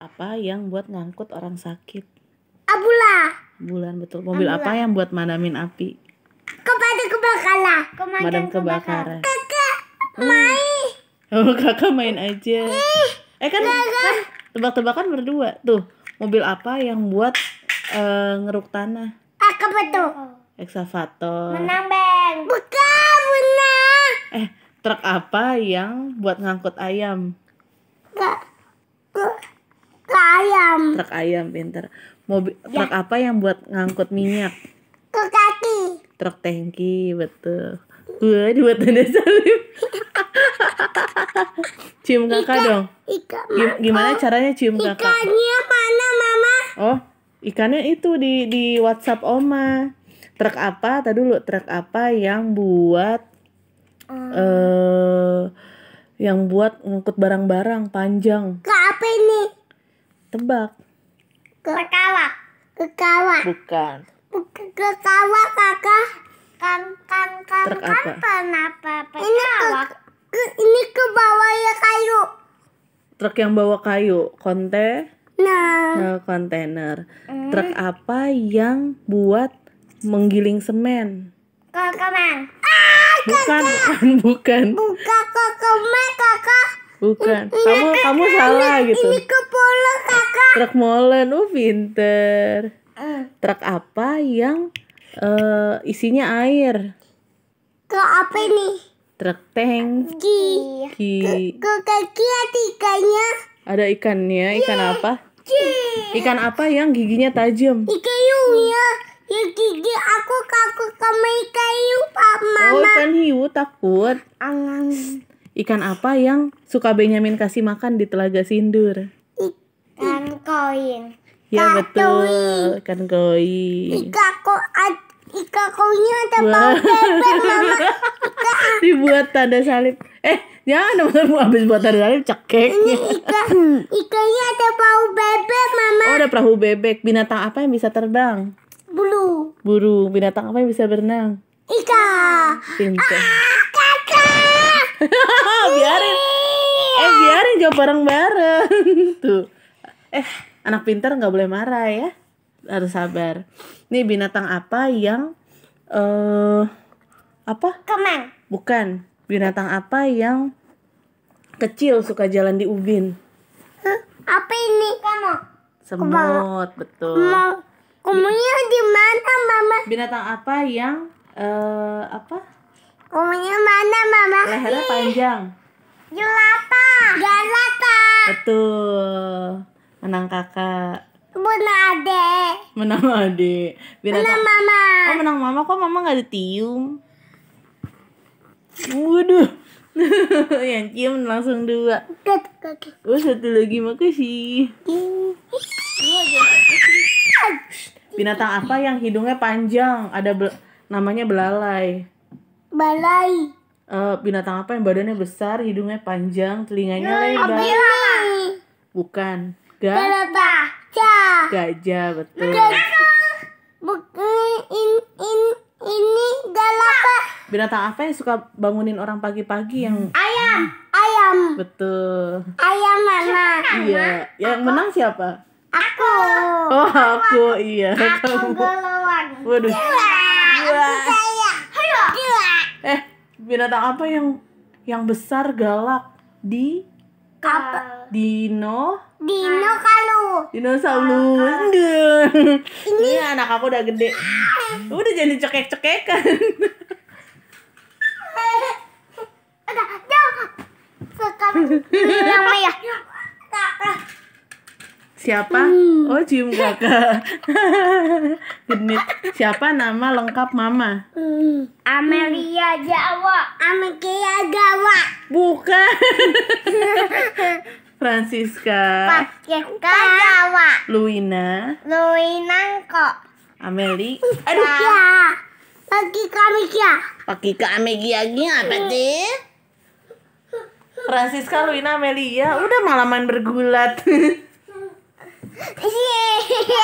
apa yang buat ngangkut orang sakit? Abula. bulan betul. Mobil Abula. apa yang buat manamin api? Kepada kebakaran. Kemadam, kebakaran. Kakak hmm. main. Oh, kakak main aja. Eh, eh kan, kan tebak-tebakan berdua tuh. Mobil apa yang buat uh, ngeruk tanah? Aku betul? Eksavator. Menambeng. Bukan, benar. Eh, truk apa yang buat ngangkut ayam? Enggak. Truk ayam. Truk ayam pinter. Mobil ya. truk apa yang buat ngangkut minyak? Truk kaki. Truk tangki, betul. Gue dibuat tanda salib. cium kakak Ika, dong. Ika, Gimana oh, caranya cium Ikannya kakak? Ikannya mana mama? Oh, ikannya itu di di WhatsApp Oma. Truk apa? Tadi dulu truk apa yang buat ah. eh hmm. uh, yang buat ngangkut barang-barang panjang. Ke apa ini? Tebak. Kekawak. Kekawak. Bukan. Kekawak kakak. Kan kan kan Truk kan apa? kenapa Ini ke, ini ke bawah ya kayu. Truk yang bawa kayu, konte? Nah. nah kontainer. Mm. Truk apa yang buat menggiling semen? Kekemen. Ah, bukan, bukan, bukan. Bukan kekemen kakak. Bukan. kamu ini, kamu salah ini, gitu. Ini kepala kakak truk molen oh pinter eh. truk apa yang uh, isinya air truk apa ini truk tangki ki ke kaki ada ikannya ada ikannya ikan yeah. apa ikan apa yang giginya tajam ikan ya Ya gigi aku takut sama ikan hiu, Pak oh, Mama. Oh, ikan hiu takut. Angang. Ikan apa yang suka Benyamin kasih makan di Telaga Sindur? Kan koin. Ya Kak betul, koin. kan koin. Ika ko Ika koinnya ada bau bebek mama. Ika. Dibuat tanda salib. Eh, jangan teman habis buat tanda salib cekek. Ini Ika. nya ada bau bebek mama. Oh, ada perahu bebek. Binatang apa yang bisa terbang? Bulu. Burung. Binatang apa yang bisa berenang? Ika. Pintar. Ah, kakak. biarin. Iya. Eh, biarin jawab bareng-bareng. Tuh eh anak pintar nggak boleh marah ya harus sabar ini binatang apa yang eh uh, apa kemang bukan binatang apa yang kecil suka jalan di ubin apa ini kamu semut betul Mau. Kumunya di mana, Mama? Binatang apa yang uh, apa? Kumunya mana, Mama? Lehernya panjang. Jelata. Jelata. Betul menang kakak menang adik menang ade menang mama oh menang mama kok mama nggak tiung. waduh yang cium langsung dua oh satu lagi makasih binatang apa yang hidungnya panjang ada bel namanya belalai belalai uh, eh, binatang apa yang badannya besar hidungnya panjang telinganya lebar bukan Ga gajah. Gajah betul. Bukan in, ini galapa. Binatang apa yang suka bangunin orang pagi-pagi yang Ayam. Ayam. Betul. Ayam mana? Iya. Yang menang siapa? Aku. Oh, aku, iya. Aku golongan. Waduh. Gila. saya. Gila. Eh, binatang apa yang yang besar galak di kapal Dino Dino Kalu dinosaurus ini... ini iya, anak aku udah gede udah jadi cekek-cekekan eh, ya? siapa hmm. oh cium kakak genit siapa nama lengkap mama hmm. Amelia Jawa Amelia Jawa bukan Francisca, Francisca Jawa, Luina, Luina kok, Ameli, aduh ya, Pagi kami ya, Pagi kami gini apa sih? Francisca, Luina, Amelia, udah malaman main bergulat. Iya.